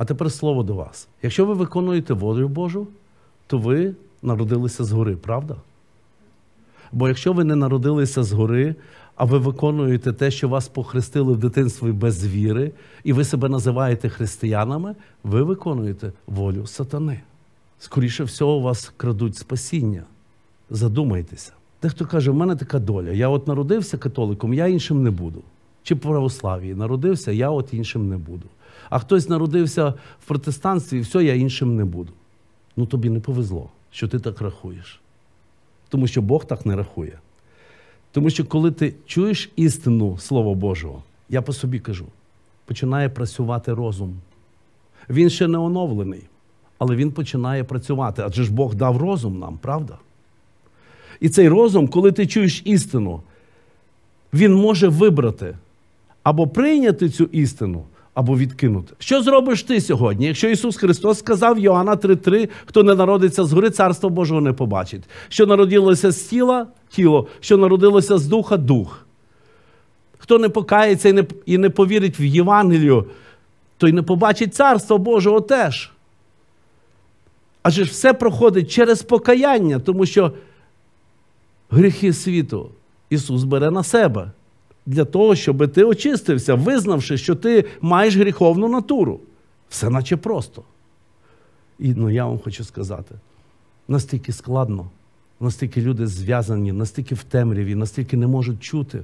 А тепер слово до вас. Якщо ви виконуєте волю Божу, то ви народилися згори, правда? Бо якщо ви не народилися згори, а ви виконуєте те, що вас похрестили в дитинстві без віри, і ви себе називаєте християнами, ви виконуєте волю сатани. Скоріше всього, вас крадуть спасіння. Задумайтеся. Дехто каже, у мене така доля. Я от народився католиком, я іншим не буду чи православії народився, я от іншим не буду. А хтось народився в протестанстві, і все, я іншим не буду. Ну тобі не повезло, що ти так рахуєш. Тому що Бог так не рахує. Тому що, коли ти чуєш істину Слова Божого, я по собі кажу, починає працювати розум. Він ще не оновлений, але він починає працювати. Адже ж Бог дав розум нам, правда? І цей розум, коли ти чуєш істину, він може вибрати або прийняти цю істину. Або відкинути. Що зробиш ти сьогодні? Якщо Ісус Христос сказав Йоанна 3:3, хто не народиться згори, Царство Божого не побачить. Що народилося з тіла тіло, що народилося з духа дух. Хто не покається і не і не повірить в Євангелію, той не побачить Царство Божого теж. Адже ж все проходить через покаяння, тому що гріхи світу Ісус бере на себе для того, щоб ти очистився, визнавши, що ти маєш гріховну натуру. Все наче просто. І ну, я вам хочу сказати: настільки складно, настільки люди зв'язані, настільки в темряві, настільки не можуть чути.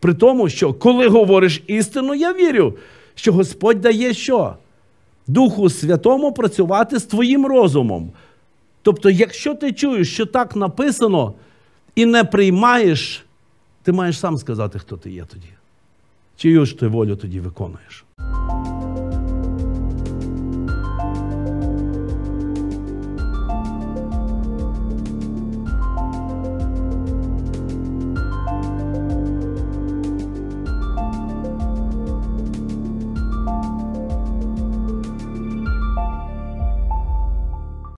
При тому, що коли говориш істину, я вірю, що Господь дає що? Духу Святому працювати з твоїм розумом. Тобто, якщо ти чуєш, що так написано, і не приймаєш ти маєш сам сказати, хто ти є тоді. Чию ж ти волю тоді виконуєш?